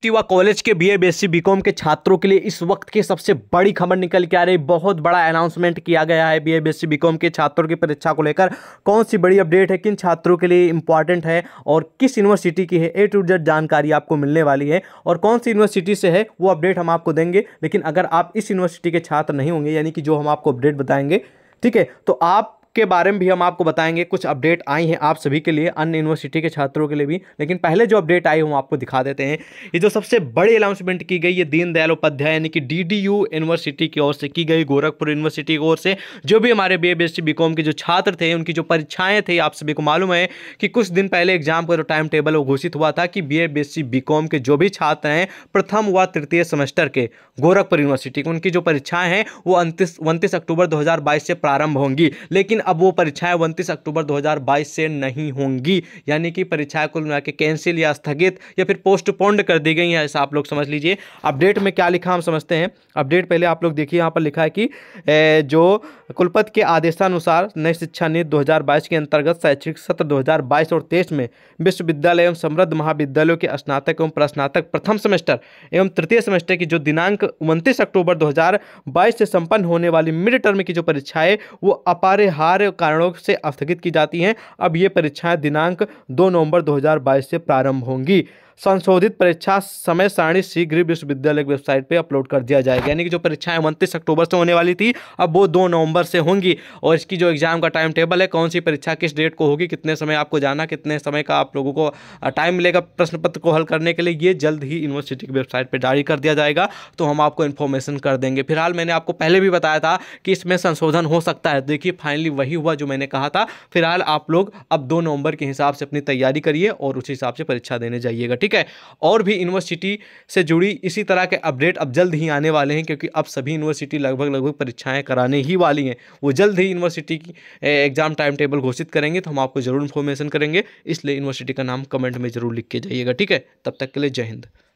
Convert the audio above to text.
Activa college के BA BSc BCom के छात्रों के लिए इस वक्त की सबसे बड़ी खबर निकल के आ रही बहुत बड़ा अनाउंसमेंट किया गया है बीए बीएससी बीकॉम के छात्रों की परीक्षा को लेकर कौन सी बड़ी अपडेट है किन छात्रों के लिए इंपॉर्टेंट है और किस यूनिवर्सिटी की है ए टू जेड जानकारी आपको मिलने वाली है और कौन सी यूनिवर्सिटी से है वो अपडेट हम आपको देंगे लेकिन अगर आप इस यूनिवर्सिटी के छात्र नहीं होंगे यानी कि जो हम आपको अपडेट बताएंगे ठीक है तो आप के बारे में भी हम आपको बताएंगे कुछ अपडेट आई हैं आप सभी के लिए अन्य यूनिवर्सिटी के छात्रों के लिए भी लेकिन पहले जो अपडेट आई हम आपको दिखा देते हैं ये जो सबसे बड़ी अनाउंसमेंट की गई है दीनदयाल उपाध्याय यानी कि डी यूनिवर्सिटी की ओर से की गई गोरखपुर यूनिवर्सिटी की ओर से जो भी हमारे बी ए के जो छात्र थे उनकी जो परीक्षाएं थी आप सभी को मालूम है कि कुछ दिन पहले एग्जाम का जो टाइम टेबल वो घोषित हुआ था कि बी ए के जो भी छात्र हैं प्रथम व तृतीय सेमेस्टर के गोरखपुर यूनिवर्सिटी की उनकी जो परीक्षाएं हैं वो उनतीस उनतीस अक्टूबर दो से प्रारंभ होंगी लेकिन लेकिन अब वो परीक्षाएं उनतीस अक्टूबर 2022 से नहीं होंगी यानी कि परीक्षाएं कुल मिला कैंसिल या स्थगित या फिर पोस्टपोन्ड कर दी गई हैं ऐसा आप लोग समझ लीजिए अपडेट में क्या लिखा हम समझते हैं अपडेट पहले आप लोग देखिए यहाँ पर लिखा है कि जो कुलपति के आदेशानुसार नई शिक्षा नीति दो के अंतर्गत शैक्षणिक सत्र दो और तेईस में विश्वविद्यालय एवं समृद्ध महाविद्यालयों के स्नातक एवं प्रस्नातक प्रथम सेमेस्टर एवं तृतीय सेमेस्टर की जो दिनांक उनतीस अक्टूबर दो से संपन्न होने वाली मिड टर्म की जो परीक्षाएं वो अपारे अपरिहार अनिवार्य कारणों से स्थगित की जाती हैं अब ये परीक्षाएं दिनांक 2 नवंबर 2022 से प्रारंभ होंगी संशोधित परीक्षा समय सारणी शीघ्र विश्वविद्यालय की वेबसाइट पर अपलोड कर दिया जाएगा यानी कि जो परीक्षाएं उनतीस अक्टूबर से होने वाली थी अब वो दो नवंबर से होंगी और इसकी जो एग्ज़ाम का टाइम टेबल है कौन सी परीक्षा किस डेट को होगी कितने समय आपको जाना कितने समय का आप लोगों को टाइम मिलेगा प्रश्न पत्र को हल करने के लिए ये जल्द ही यूनिवर्सिटी की वेबसाइट पर जारी कर दिया जाएगा तो हम आपको इन्फॉर्मेशन कर देंगे फिलहाल मैंने आपको पहले भी बताया था कि इसमें संशोधन हो सकता है देखिए फाइनली वही हुआ जो मैंने कहा था फिलहाल आप लोग अब दो नवंबर के हिसाब से अपनी तैयारी करिए और उस हिसाब से परीक्षा देने जाइएगा ठीक ठीक है और भी यूनिवर्सिटी से जुड़ी इसी तरह के अपडेट अब जल्द ही आने वाले हैं क्योंकि अब सभी यूनिवर्सिटी लगभग लगभग परीक्षाएं कराने ही वाली हैं वो जल्द ही यूनिवर्सिटी की एग्ज़ाम टाइम टेबल घोषित करेंगे तो हम आपको ज़रूर इन्फॉर्मेशन करेंगे इसलिए यूनिवर्सिटी का नाम कमेंट में ज़रूर लिख के जाइएगा ठीक है तब तक के लिए जय हिंद